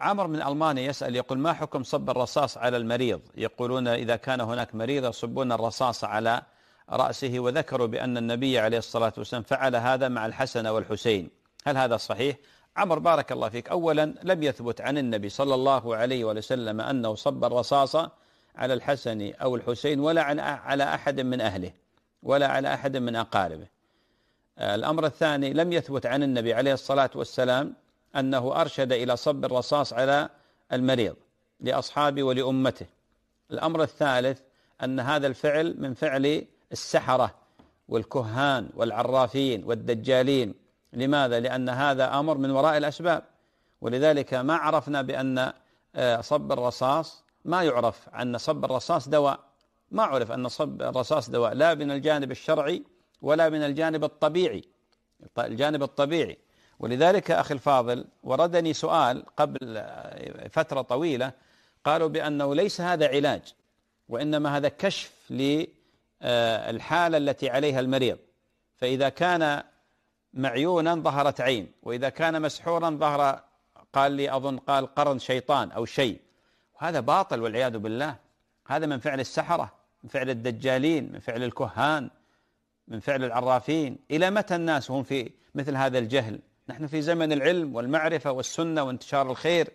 عمر من ألمانيا يسأل يقول ما حكم صب الرصاص على المريض يقولون إذا كان هناك مريض يصبون الرصاص على رأسه وذكروا بأن النبي عليه الصلاة والسلام فعل هذا مع الحسن والحسين هل هذا صحيح؟ عمر بارك الله فيك أولا لم يثبت عن النبي صلى الله عليه وسلم أنه صب الرصاص على الحسن أو الحسين ولا على أحد من أهله ولا على أحد من أقاربه آه، الأمر الثاني لم يثبت عن النبي عليه الصلاة والسلام أنه أرشد إلى صب الرصاص على المريض لأصحابه ولأمته الأمر الثالث أن هذا الفعل من فعل السحرة والكهان والعرافين والدجالين لماذا؟ لأن هذا أمر من وراء الأسباب ولذلك ما عرفنا بأن آه، صب الرصاص ما يعرف أن صب الرصاص دواء ما عرف أن صب الرصاص دواء لا من الجانب الشرعي ولا من الجانب الطبيعي الجانب الطبيعي ولذلك أخي الفاضل وردني سؤال قبل فترة طويلة قالوا بأنه ليس هذا علاج وإنما هذا كشف للحالة آه، التي عليها المريض فإذا كان معيونا ظهرت عين وإذا كان مسحورا ظهر قال لي أظن قال قرن شيطان أو شيء وهذا باطل والعياذ بالله هذا من فعل السحرة من فعل الدجالين من فعل الكهان من فعل العرافين إلى متى الناس هم في مثل هذا الجهل نحن في زمن العلم والمعرفة والسنة وانتشار الخير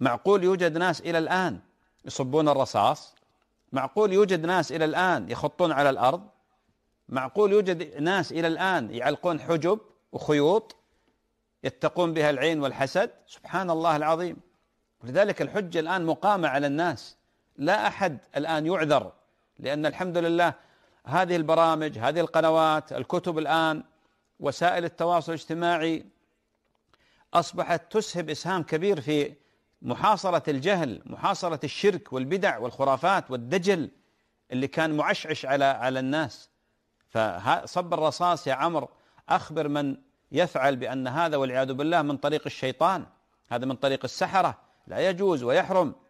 معقول يوجد ناس إلى الآن يصبون الرصاص معقول يوجد ناس إلى الآن يخطون على الأرض معقول يوجد ناس إلى الآن يعلقون حجب وخيوط يتقون بها العين والحسد سبحان الله العظيم ولذلك الحجة الآن مقامة على الناس لا أحد الآن يعذر لأن الحمد لله هذه البرامج هذه القنوات الكتب الآن وسائل التواصل الاجتماعي أصبحت تسهم إسهام كبير في محاصرة الجهل محاصرة الشرك والبدع والخرافات والدجل اللي كان معشعش على على الناس فصب الرصاص يا عمرو أخبر من يفعل بأن هذا والعياذ بالله من طريق الشيطان هذا من طريق السحرة لا يجوز ويحرم